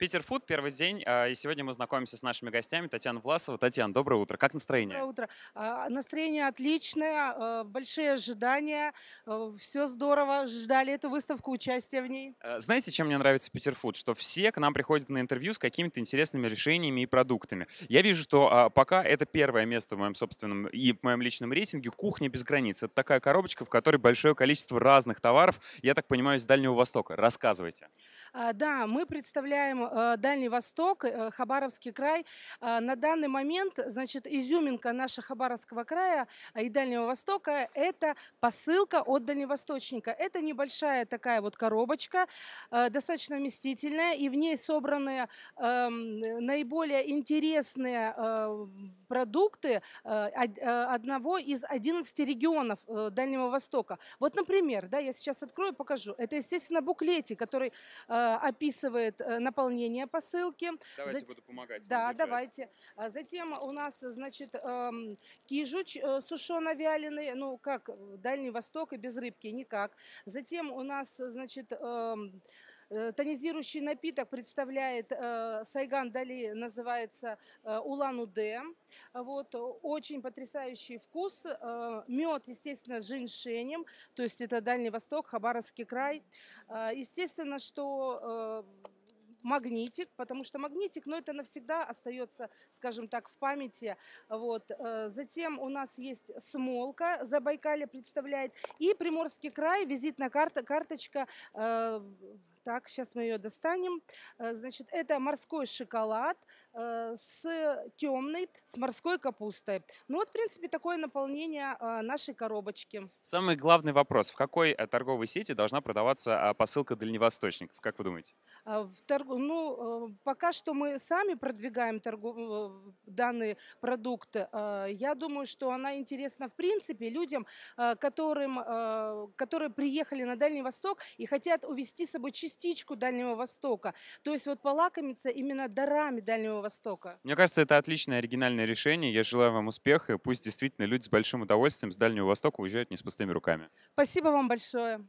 Питер Фуд, первый день, а, и сегодня мы знакомимся с нашими гостями. Татьяна Власова. Татьяна, доброе утро. Как настроение? Доброе утро. А, настроение отличное, а, большие ожидания, все здорово. Ждали эту выставку, участие в ней. Знаете, чем мне нравится Питер Фуд? Что все к нам приходят на интервью с какими-то интересными решениями и продуктами. Я вижу, что пока это первое место в моем собственном и в моем личном рейтинге «Кухня без границ». Это такая коробочка, в которой большое количество разных товаров, я так понимаю, из Дальнего Востока. Рассказывайте. Да, мы представляем Э, Дальний Восток, э, Хабаровский край, э, на данный момент, значит, изюминка нашего Хабаровского края и Дальнего Востока – это посылка от дальневосточника. Это небольшая такая вот коробочка, достаточно вместительная, и в ней собраны эм, наиболее интересные продукты одного из 11 регионов Дальнего Востока. Вот, например, да, я сейчас открою, покажу. Это, естественно, буклетик, который описывает наполнение выполнения посылки. Давайте Зат... буду помогать. Да, давайте. А затем у нас, значит, эм, кижуч э, сушено-вяленый, ну как, э, Дальний Восток и без рыбки, никак. Затем у нас, значит, эм, э, Тонизирующий напиток представляет э, Сайган Дали, называется э, Улан-Удэ. Вот, очень потрясающий вкус. Э, мед, естественно, с женьшенем, то есть это Дальний Восток, Хабаровский край. Э, естественно, что э, магнитик, потому что магнитик, но ну, это навсегда остается, скажем так, в памяти. Вот. Э, затем у нас есть смолка, за Байкале представляет, и Приморский край, визитная карта, карточка э, так, сейчас мы ее достанем. Э, значит, это морской шоколад э, с темной, с морской капустой. Ну вот, в принципе, такое наполнение э, нашей коробочки. Самый главный вопрос. В какой торговой сети должна продаваться а, посылка дальневосточников? Как вы думаете? А, в торг... Ну, пока что мы сами продвигаем торгов... данный продукт. Я думаю, что она интересна, в принципе, людям, которым... которые приехали на Дальний Восток и хотят увезти с собой чистую частичку Дальнего Востока. То есть вот полакомиться именно дарами Дальнего Востока. Мне кажется, это отличное оригинальное решение. Я желаю вам успеха. Пусть действительно люди с большим удовольствием с Дальнего Востока уезжают не с пустыми руками. Спасибо вам большое.